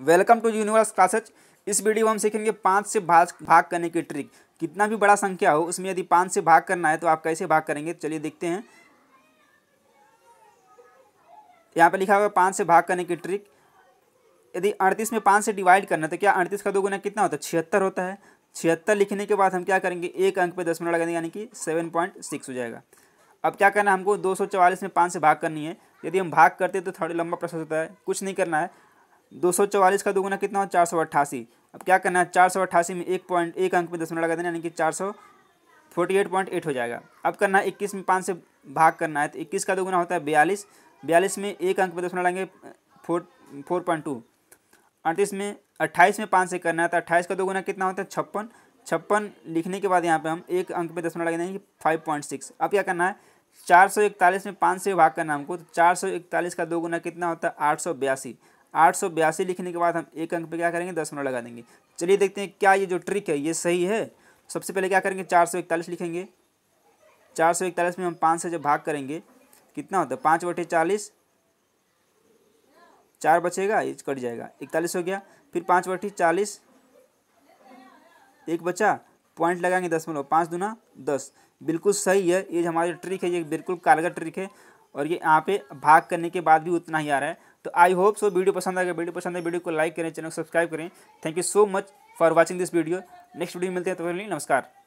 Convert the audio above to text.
welcome to universe classes इस video में हम सीखेंगे पाँच से भाग भाग करने की ट्रिक कितना भी बड़ा संख्या हो उसमें यदि पाँच से भाग करना है तो आप कैसे भाग करेंगे चलिए देखते हैं यहाँ पर लिखा हुआ है पाँच से भाग करने की ट्रिक यदि अड़तीस में पाँच से डिवाइड करना है तो क्या अड़तीस का दो गुना कितना होता है छिहत्तर होता है छिहत्तर लिखने के बाद हम क्या करेंगे एक अंक पे दस मिनट लगा देंगे यानी कि सेवन पॉइंट सिक्स हो जाएगा अब क्या करना है हमको दो सौ चवालीस में पाँच से भाग करनी है यदि हम भाग करते तो थोड़ा लंबा प्रोसेस होता है कुछ नहीं करना है दो सौ चौवालीस का दोगुना कितना हो चार सौ अट्ठासी अब क्या करना है चार सौ अट्ठासी में एक पॉइंट एक अंक में दसवें लगा देना यानी कि चार सौ फोर्टी एट पॉइंट एट हो जाएगा अब करना है इक्कीस में पाँच से भाग करना है तो इक्कीस का दोगुना होता है बयालीस बयालीस में एक अंक में दसवें लगाएंगे फोर फोर पॉइंट टू अड़तीस में अट्ठाईस में पाँच से करना है तो अट्ठाईस का दोगुना कितना होता है छप्पन छप्पन लिखने के बाद यहाँ पर हम एक अंक पर दसवें लगा देंगे फाइव पॉइंट सिक्स अब क्या करना है चार सौ इकतालीस में पाँच से भाग करना हमको तो चार सौ इकतालीस का दोगुना कितना होता है आठ सौ बयासी आठ सौ बयासी लिखने के बाद हम एक अंक पे क्या करेंगे दस मिनट लगा देंगे चलिए देखते हैं क्या ये जो ट्रिक है ये सही है सबसे पहले क्या करेंगे चार सौ इकतालीस लिखेंगे चार सौ इकतालीस में हम पाँच से जब भाग करेंगे कितना होता है पाँच बटे चालीस चार बचेगा ये कट जाएगा इकतालीस हो गया फिर पाँच बटी चालीस एक बचा पॉइंट लगाएंगे दस मतलब पाँच दूना दस बिल्कुल सही है ये हमारी ट्रिक है ये बिल्कुल कारगर ट्रिक है और ये यहाँ पे भाग करने के बाद भी उतना ही आ रहा है तो आई होप सो वीडियो पसंद आएगा वीडियो पसंद है वीडियो को लाइक करें चैनल को सब्सक्राइब करें thank you so much for watching this video next video मिलते हैं तो नमस्कार